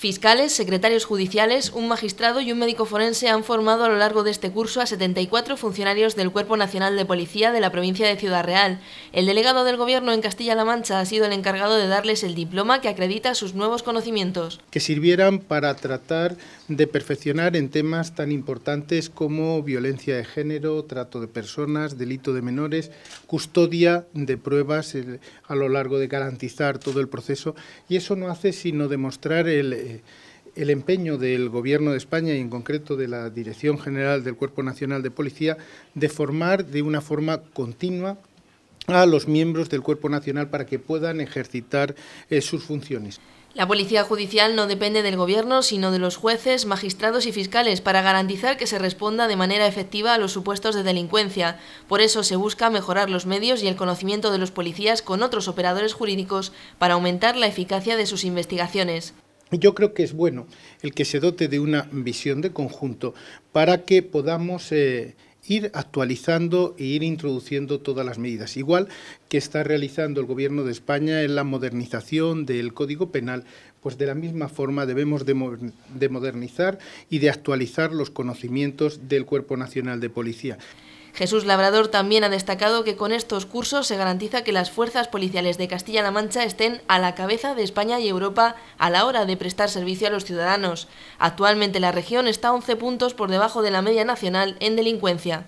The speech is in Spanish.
Fiscales, secretarios judiciales, un magistrado y un médico forense han formado a lo largo de este curso a 74 funcionarios del Cuerpo Nacional de Policía de la provincia de Ciudad Real. El delegado del Gobierno en Castilla-La Mancha ha sido el encargado de darles el diploma que acredita sus nuevos conocimientos. Que sirvieran para tratar de perfeccionar en temas tan importantes como violencia de género, trato de personas, delito de menores, custodia de pruebas a lo largo de garantizar todo el proceso. Y eso no hace sino demostrar el el empeño del Gobierno de España y en concreto de la Dirección General del Cuerpo Nacional de Policía de formar de una forma continua a los miembros del Cuerpo Nacional para que puedan ejercitar eh, sus funciones. La policía judicial no depende del gobierno, sino de los jueces, magistrados y fiscales para garantizar que se responda de manera efectiva a los supuestos de delincuencia. Por eso se busca mejorar los medios y el conocimiento de los policías con otros operadores jurídicos para aumentar la eficacia de sus investigaciones. Yo creo que es bueno el que se dote de una visión de conjunto para que podamos eh, ir actualizando e ir introduciendo todas las medidas. Igual que está realizando el Gobierno de España en la modernización del Código Penal, pues de la misma forma debemos de modernizar y de actualizar los conocimientos del Cuerpo Nacional de Policía. Jesús Labrador también ha destacado que con estos cursos se garantiza que las fuerzas policiales de Castilla-La Mancha estén a la cabeza de España y Europa a la hora de prestar servicio a los ciudadanos. Actualmente la región está 11 puntos por debajo de la media nacional en delincuencia.